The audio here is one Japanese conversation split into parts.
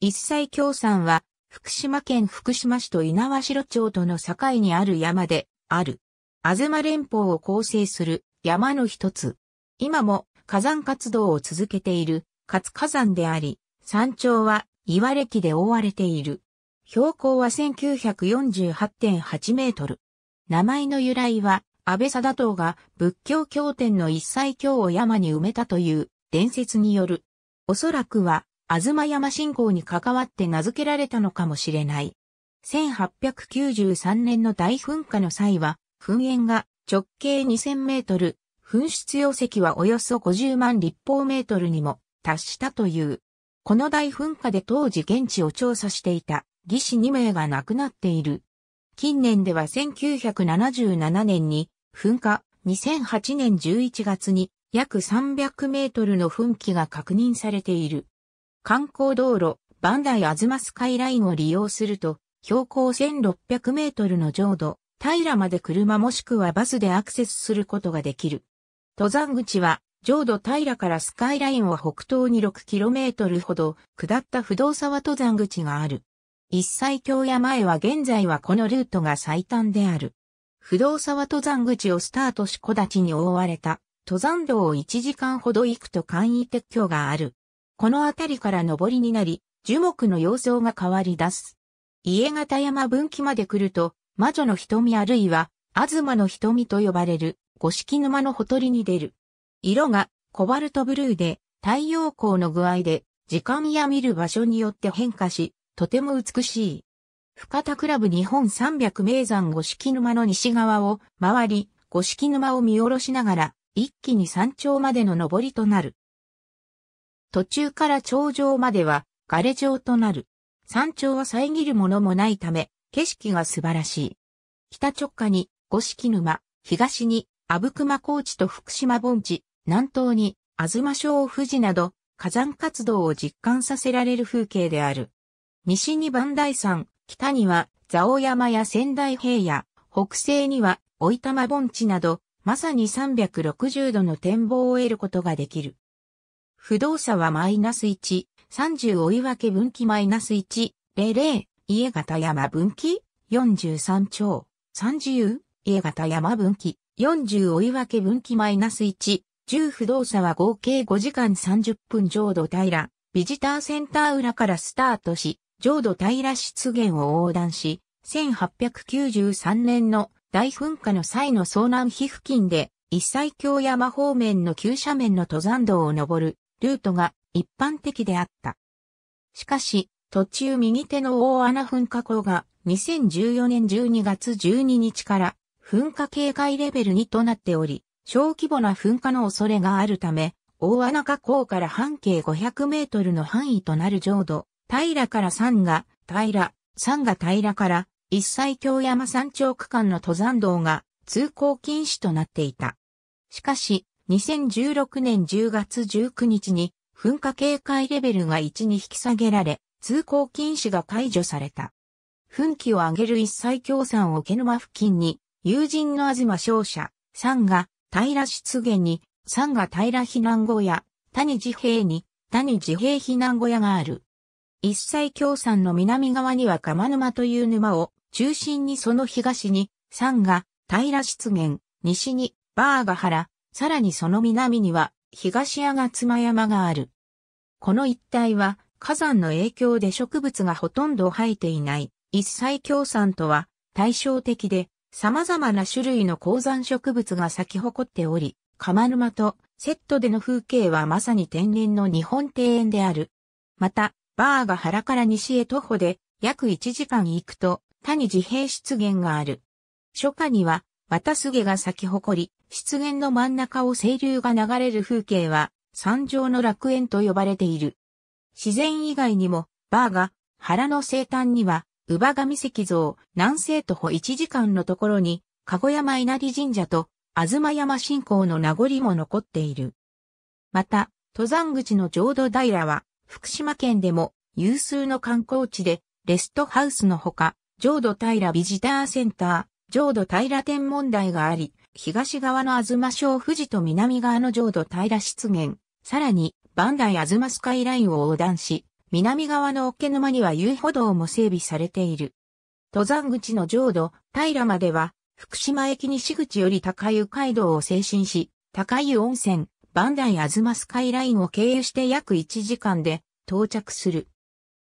一切協山は、福島県福島市と稲葉城町との境にある山で、ある。あずま連峰を構成する山の一つ。今も火山活動を続けている活火山であり、山頂は岩歴で覆われている。標高は1948.8メートル。名前の由来は、安倍貞党が仏教経典の一切経を山に埋めたという伝説による。おそらくは東山信仰に関わって名付けられたのかもしれない。1893年の大噴火の際は、噴煙が直径2000メートル、噴出容積はおよそ50万立方メートルにも達したという。この大噴火で当時現地を調査していた技師2名が亡くなっている。近年では1977年に噴火、2008年11月に約300メートルの噴気が確認されている。観光道路、バンダイアズマスカイラインを利用すると、標高1600メートルの浄土、平まで車もしくはバスでアクセスすることができる。登山口は、浄土平からスカイラインを北東に 6km ほど下った不動沢登山口がある。一切橋や前は現在はこのルートが最短である。不動沢登山口をスタートし小立に覆われた登山道を1時間ほど行くと簡易撤去がある。この辺りから上りになり、樹木の様相が変わり出す。家形山分岐まで来ると、魔女の瞳あるいは、東の瞳と呼ばれる、五色沼のほとりに出る。色が、コバルトブルーで、太陽光の具合で、時間や見る場所によって変化し、とても美しい。深田クラブ日本三百名山五色沼の西側を回り、五色沼を見下ろしながら、一気に山頂までの登りとなる。途中から頂上までは枯れ状となる。山頂は遮るものもないため、景色が素晴らしい。北直下に五色沼、東に阿武隈高地と福島盆地、南東に東小富士など火山活動を実感させられる風景である。西に磐梯山、北には蔵王山や仙台平野、北西には大玉盆地など、まさに360度の展望を得ることができる。不動産はマイナス1、30追い分け分岐マイナス1、00、家型山分岐、43兆、30、家型山分岐、40追い分け分岐マイナス1、10不動産は合計5時間30分浄土平、ビジターセンター裏からスタートし、浄土平湿原を横断し、1893年の大噴火の際の遭難碑付近で、一切京山方面の急斜面の登山道を登るルートが一般的であった。しかし、途中右手の大穴噴火口が2014年12月12日から噴火警戒レベル2となっており、小規模な噴火の恐れがあるため、大穴火口から半径500メートルの範囲となる浄土、平から山が平、山が平から一切京山山頂区間の登山道が通行禁止となっていた。しかし、2016年10月19日に噴火警戒レベルが1に引き下げられ、通行禁止が解除された。噴気を上げる一切協賛を毛沼付近に、友人の東商社、三が平出現に、三が平避難小屋、谷自平に、谷自平避難小屋がある。一切協賛の南側には釜沼という沼を、中心にその東に、三が平出現、西に、バーガ原、さらにその南には東吾妻山がある。この一帯は火山の影響で植物がほとんど生えていない一切共産とは対照的で様々な種類の鉱山植物が咲き誇っており、釜沼とセットでの風景はまさに天然の日本庭園である。また、バーが原から西へ徒歩で約1時間行くと、谷自閉出現がある。初夏には綿杉が咲き誇り、湿原の真ん中を清流が流れる風景は、山上の楽園と呼ばれている。自然以外にも、バーが、原の西端には、乳母神石像、南西徒歩1時間のところに、籠山稲荷神社と、東山信仰の名残も残っている。また、登山口の浄土平は、福島県でも有数の観光地で、レストハウスのほか、浄土平ビジターセンター、浄土平天問題があり、東側の東小富士と南側の浄土平湿原、さらに、磐梯東スカイラインを横断し、南側の桶沼には遊歩道も整備されている。登山口の浄土、平までは、福島駅西口より高湯街道を精神し、高湯温泉、磐梯東スカイラインを経由して約1時間で到着する。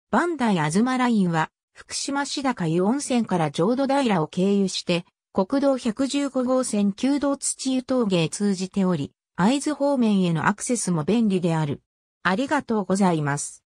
磐梯東ラインは福島市高湯温泉から浄土平を経由して、国道115号線旧道土湯峠へ通じており、会津方面へのアクセスも便利である。ありがとうございます。